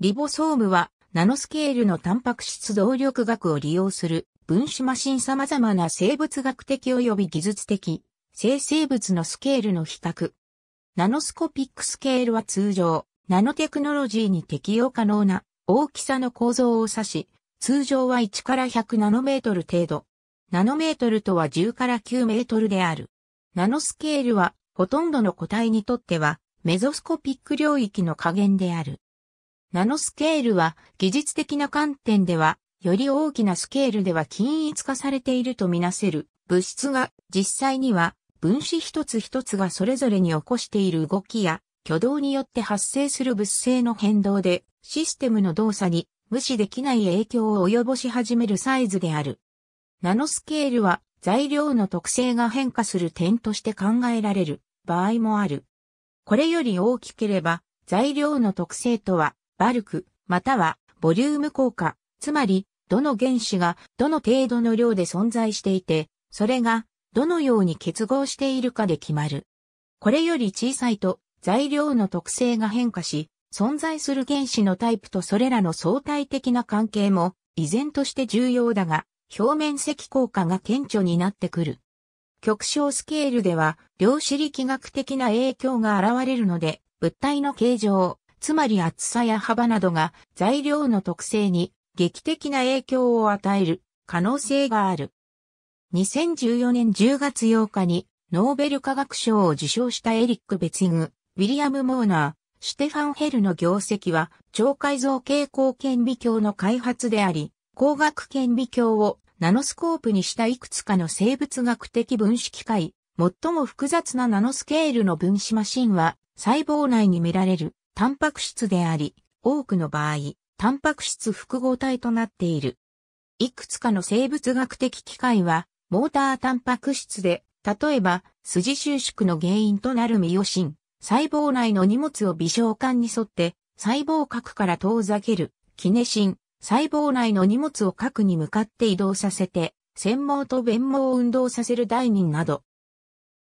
リボソームはナノスケールのタンパク質動力学を利用する分子マシン様々な生物学的及び技術的生成物のスケールの比較。ナノスコピックスケールは通常、ナノテクノロジーに適用可能な大きさの構造を指し、通常は1から100ナノメートル程度。ナノメートルとは10から9メートルである。ナノスケールはほとんどの個体にとってはメゾスコピック領域の加減である。ナノスケールは技術的な観点では、より大きなスケールでは均一化されているとみなせる物質が実際には分子一つ一つがそれぞれに起こしている動きや挙動によって発生する物性の変動でシステムの動作に無視できない影響を及ぼし始めるサイズである。ナノスケールは材料の特性が変化する点として考えられる場合もある。これより大きければ材料の特性とはバルク、またはボリューム効果、つまり、どの原子がどの程度の量で存在していて、それがどのように結合しているかで決まる。これより小さいと材料の特性が変化し、存在する原子のタイプとそれらの相対的な関係も依然として重要だが、表面積効果が顕著になってくる。極小スケールでは量子力学的な影響が現れるので、物体の形状、つまり厚さや幅などが材料の特性に劇的な影響を与える可能性がある。2014年10月8日にノーベル化学賞を受賞したエリック・ベツィグ、ウィリアム・モーナー、シュテファン・ヘルの業績は超改造蛍光顕微鏡の開発であり、光学顕微鏡をナノスコープにしたいくつかの生物学的分子機械、最も複雑なナノスケールの分子マシンは細胞内に見られるタンパク質であり、多くの場合、タンパク質複合体となっている。いくつかの生物学的機械は、モータータンパク質で、例えば、筋収縮の原因となるミオシン、細胞内の荷物を微小管に沿って細胞核から遠ざけるキネシン、細胞内の荷物を核に向かって移動させて、繊毛と弁毛を運動させるダイニンなど。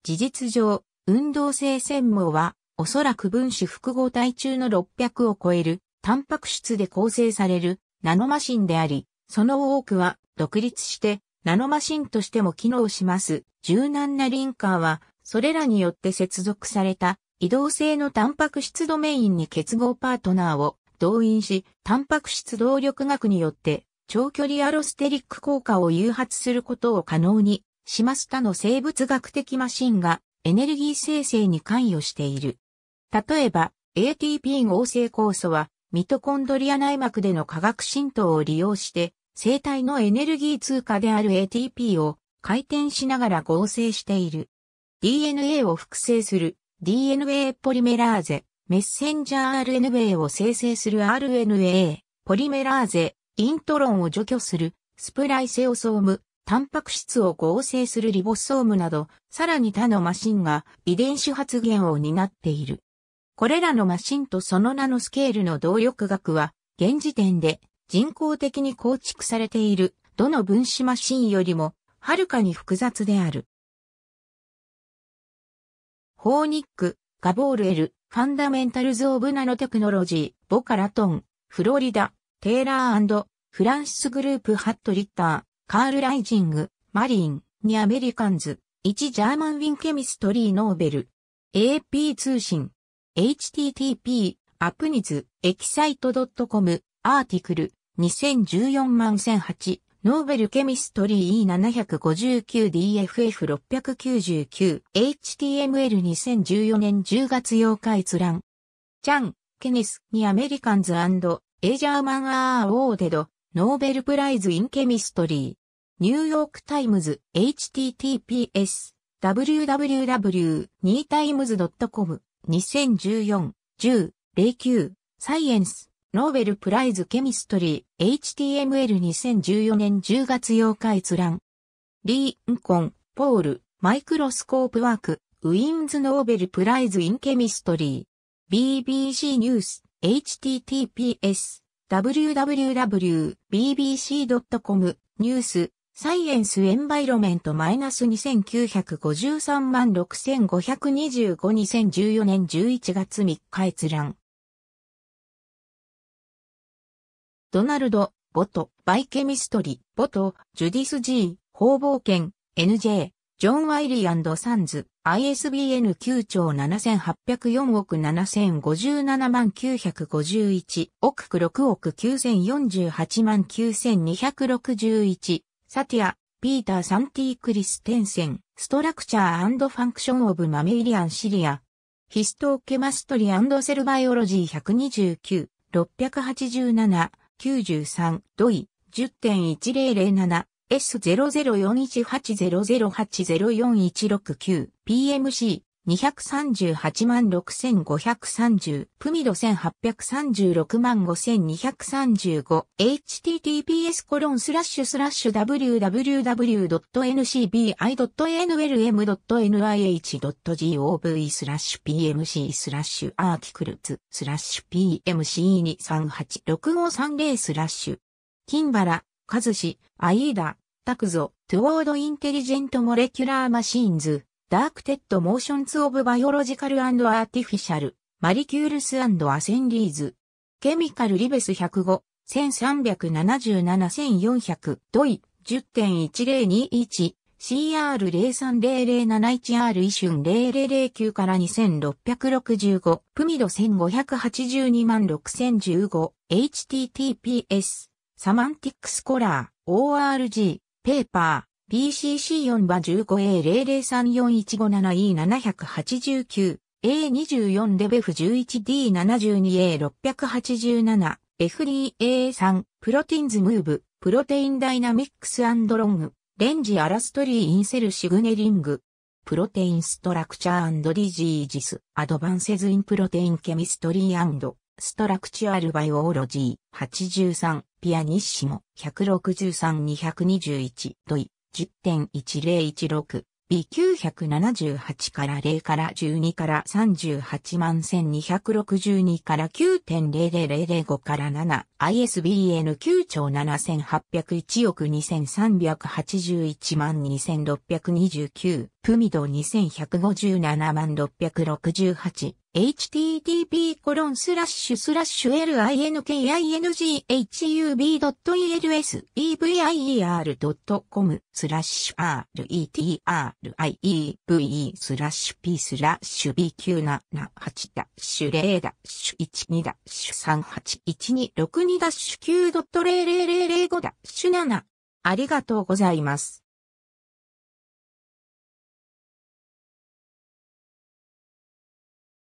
事実上、運動性繊毛はおそらく分子複合体中の600を超える、タンパク質で構成される、ナノマシンであり、その多くは、独立して、ナノマシンとしても機能します。柔軟なリンカーは、それらによって接続された、移動性のタンパク質ドメインに結合パートナーを動員し、タンパク質動力学によって、長距離アロステリック効果を誘発することを可能にします他の生物学的マシンがエネルギー生成に関与している。例えば、ATP 合成酵素は、ミトコンドリア内膜での化学浸透を利用して、生体のエネルギー通貨である ATP を回転しながら合成している。DNA を複製する DNA ポリメラーゼ、メッセンジャー RNA を生成する RNA、ポリメラーゼ、イントロンを除去するスプライセオソーム、タンパク質を合成するリボソームなど、さらに他のマシンが遺伝子発現を担っている。これらのマシンとその名のスケールの動力学は、現時点で人工的に構築されている、どの分子マシンよりも、はるかに複雑である。ホーニック、ガボールエル、ファンダメンタルズ・オブ・ナノテクノロジー、ボカラトン、フロリダ、テイラーフランシスグループ・ハット・リッター、カール・ライジング、マリン、ニ・アメリカンズ、1ジャーマン・ウィン・ケミストリー・ノーベル、AP 通信。http アプニズエキサイト .com アーティクル2014万1008ノーベルケミストリー E759DFF699HTML2014 年10月8日閲覧。チャン、ケネス、にアメリカンズエージャーマン・アー・オーデド、ノーベルプライズ・イン・ケミストリー。ニューヨーク・タイムズ、https www.2times.com 2014 10 09サイエンスノーベルプライズケミストリー HTML2014 年10月8日閲覧リーンコン、ポール、マイクロスコープワーク、ウィンズノーベルプライズインケミストリー BBC ニュース https www.bbc.com ニュースサイエンスエンバイロメントマイナス2953万6525 2014年11月3日閲覧。ドナルド、ボト、バイケミストリ、ボト、ジュディスジー、方冒険、NJ、ジョン・ワイリーサンズ、ISBN 9兆7804億7057万951、億6億9048万9261。サティア、ピーター・サンティ・クリステンセン、ストラクチャーファンクション・オブ・マメイリアン・シリア、ヒストーケマストリセルバイオロジー129、687-93、ドイ、10.1007、S0041800804169、PMC、238万6530、プミド1836万5235、https コロンスラッシュスラッシュ www.ncbi.nlm.nih.gov スラッシュ pmc スラッシュアーティクルズスラッシュ pmc2386530 スラッシュ、金原、ズシ、アイーダ、タクゾ、トゥオードインテリジェントモレキュラーマシーンズ、ダークテッドモーションズオブバイオロジカルアーティフィシャル、マリキュールスアセンリーズ。ケミカルリベス105、1377-1400、ドイ、10.1021、CR030071R イシュン0009から2665、プミド1582万6015、https、サマンティックスコラー、org、ペーパー、BCC4 は 15A0034157E789、A24 レベフ 11D72A687、FDA3、プロティンズムーブ、プロテインダイナミックスロング、レンジアラストリーインセルシグネリング、プロテインストラクチャーディジージス、アドバンセズインプロテインケミストリーストラクチュアルバイオロジー、83、ピアニッシモ、163-221、ドイ。10.1016、B978 から0から12から38万1262から9 0 0 0 5から7、ISBN9 兆7801億2381万2629。久美堂2157万 668http コロンスラッシュスラッシュ linkinghub.elsevier.com スラッシュ retrieve スラッシュ p スラッシュ b978 ダッシュ0ダッシュ12ダッシュ381262ダッシュ9.00005ダッシュ7ありがとうございます。